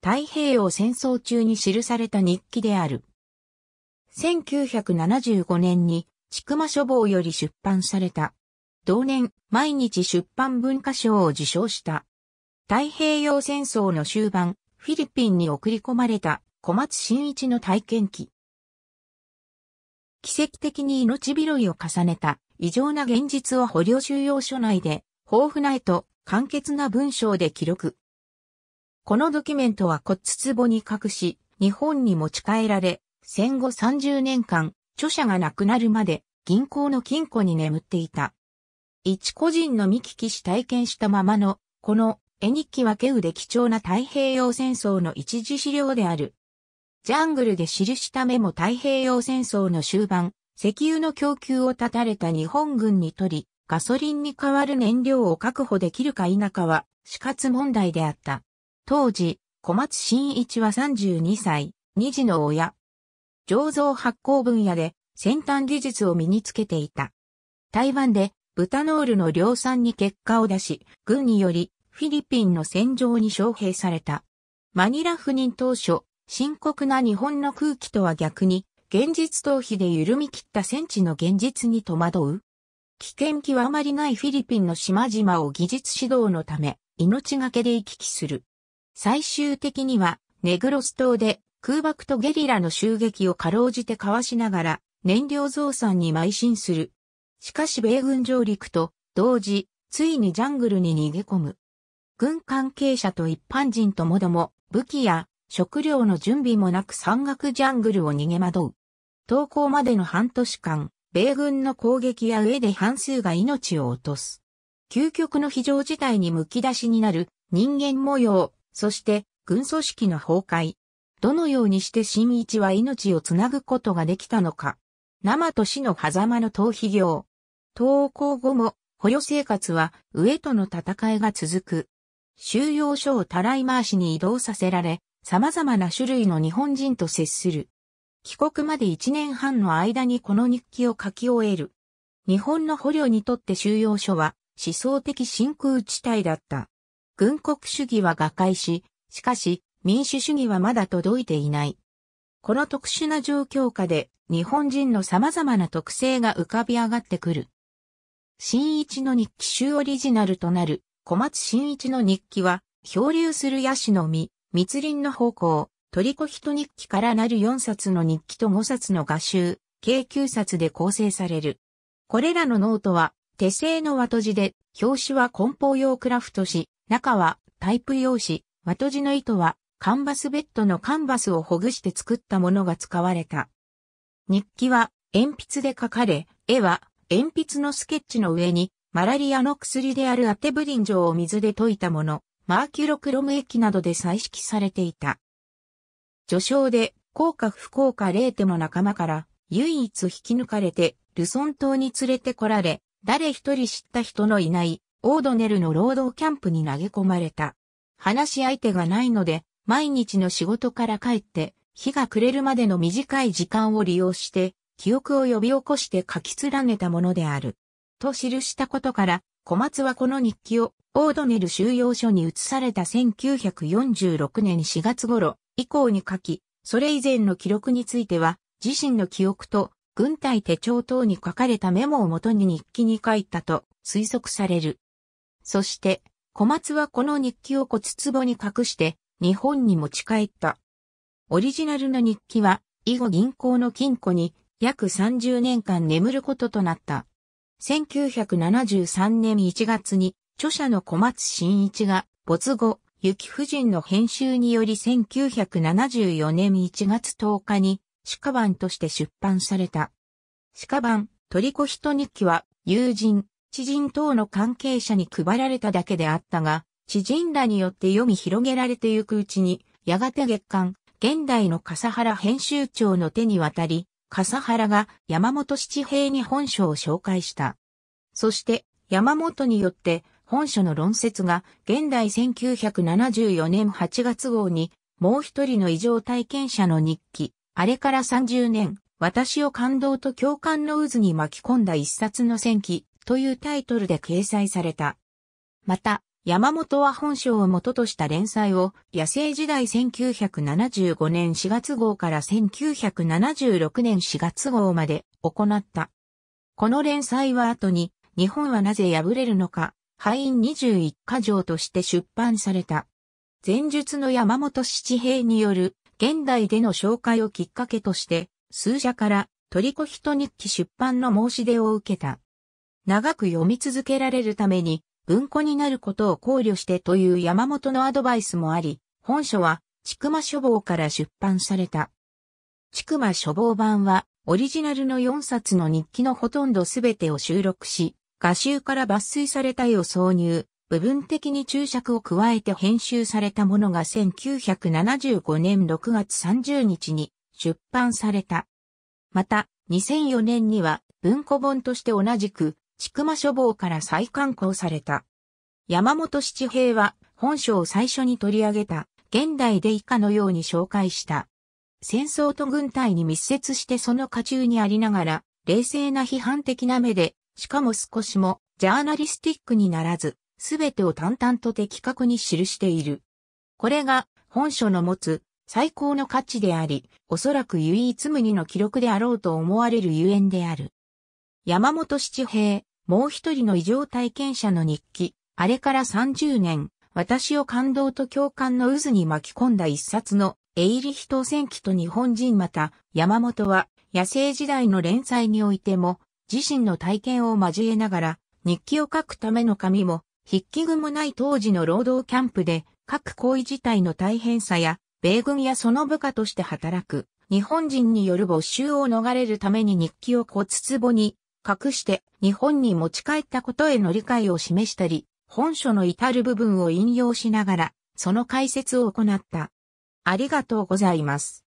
太平洋戦争中に記された日記である。1975年に、ちくま書房より出版された。同年、毎日出版文化賞を受賞した。太平洋戦争の終盤、フィリピンに送り込まれた小松真一の体験記。奇跡的に命拾いを重ねた異常な現実を捕虜収容所内で豊富な絵と簡潔な文章で記録。このドキュメントは骨壺に隠し、日本に持ち帰られ、戦後30年間、著者が亡くなるまで銀行の金庫に眠っていた。一個人の見聞きし体験したままの、この絵日記はケウで貴重な太平洋戦争の一時資料である。ジャングルで記したメモ太平洋戦争の終盤、石油の供給を断たれた日本軍にとり、ガソリンに代わる燃料を確保できるか否かは死活問題であった。当時、小松真一は32歳、二児の親。醸造発酵分野で先端技術を身につけていた。台湾でブタノールの量産に結果を出し、軍によりフィリピンの戦場に招聘された。マニラ赴任当初、深刻な日本の空気とは逆に、現実逃避で緩み切った戦地の現実に戸惑う。危険極まりないフィリピンの島々を技術指導のため、命がけで行き来する。最終的には、ネグロス島で空爆とゲリラの襲撃をかろうじてかわしながら、燃料増産に邁進する。しかし米軍上陸と同時、ついにジャングルに逃げ込む。軍関係者と一般人ともども、武器や食料の準備もなく山岳ジャングルを逃げ惑う。投降までの半年間、米軍の攻撃や上で半数が命を落とす。究極の非常事態にむき出しになる人間模様、そして軍組織の崩壊。どのようにして新一は命をつなぐことができたのか。生と死の狭間の逃避行。投降後も、捕虜生活は上との戦いが続く。収容所をたらい回しに移動させられ、様々な種類の日本人と接する。帰国まで1年半の間にこの日記を書き終える。日本の捕虜にとって収容所は思想的真空地帯だった。軍国主義は瓦解し、しかし民主主義はまだ届いていない。この特殊な状況下で日本人の様々な特性が浮かび上がってくる。新一の日記集オリジナルとなる小松新一の日記は漂流するヤシの実、密林の方向、トリコ人日記からなる4冊の日記と5冊の画集、計9冊で構成される。これらのノートは手製の和と字で、表紙は梱包用クラフト紙、中はタイプ用紙、和とじの糸はカンバスベッドのカンバスをほぐして作ったものが使われた。日記は鉛筆で書かれ、絵は鉛筆のスケッチの上にマラリアの薬であるアテブリン錠を水で溶いたもの、マーキュロクロム液などで採色されていた。序章で、効果不効果レーテの仲間から、唯一引き抜かれて、ルソン島に連れてこられ、誰一人知った人のいない、オードネルの労働キャンプに投げ込まれた。話し相手がないので、毎日の仕事から帰って、日が暮れるまでの短い時間を利用して、記憶を呼び起こして書き連ねたものである。と記したことから、小松はこの日記を、オードネル収容所に移された1946年4月頃以降に書き、それ以前の記録については、自身の記憶と軍隊手帳等に書かれたメモをもとに日記に書いたと推測される。そして、小松はこの日記を骨壺に隠して日本に持ち帰った。オリジナルの日記は以後銀行の金庫に約30年間眠ることとなった。1973年1月に著者の小松真一が没後、雪夫人の編集により1974年1月10日に鹿版として出版された。鹿版、トリ人日記は友人、知人等の関係者に配られただけであったが、知人らによって読み広げられてゆくうちに、やがて月刊、現代の笠原編集長の手に渡り、笠原が山本七平に本書を紹介した。そして山本によって本書の論説が現代1974年8月号にもう一人の異常体験者の日記、あれから30年、私を感動と共感の渦に巻き込んだ一冊の戦記というタイトルで掲載された。また、山本は本書を元とした連載を、野生時代1975年4月号から1976年4月号まで行った。この連載は後に、日本はなぜ敗れるのか、敗因21箇条として出版された。前述の山本七平による、現代での紹介をきっかけとして、数社から、トリコヒト日記出版の申し出を受けた。長く読み続けられるために文庫になることを考慮してという山本のアドバイスもあり、本書は、ちくま書房から出版された。ちくま書房版は、オリジナルの4冊の日記のほとんどすべてを収録し、画集から抜粋された絵を挿入、部分的に注釈を加えて編集されたものが1975年6月30日に出版された。また、2004年には文庫本として同じく筑馬書房から再刊行された。山本七平は本書を最初に取り上げた現代で以下のように紹介した。戦争と軍隊に密接してその家中にありながら、冷静な批判的な目で、しかも少しもジャーナリスティックにならず、すべてを淡々と的確に記している。これが本書の持つ最高の価値であり、おそらく唯一無二の記録であろうと思われるゆえんである。山本七平、もう一人の異常体験者の日記、あれから30年、私を感動と共感の渦に巻き込んだ一冊の、エイリヒ当選記と日本人また、山本は、野生時代の連載においても、自身の体験を交えながら、日記を書くための紙も、筆記具もない当時の労働キャンプで、各行為自体の大変さや、米軍やその部下として働く、日本人による募集を逃れるために日記を骨壺に隠して日本に持ち帰ったことへの理解を示したり、本書の至る部分を引用しながら、その解説を行った。ありがとうございます。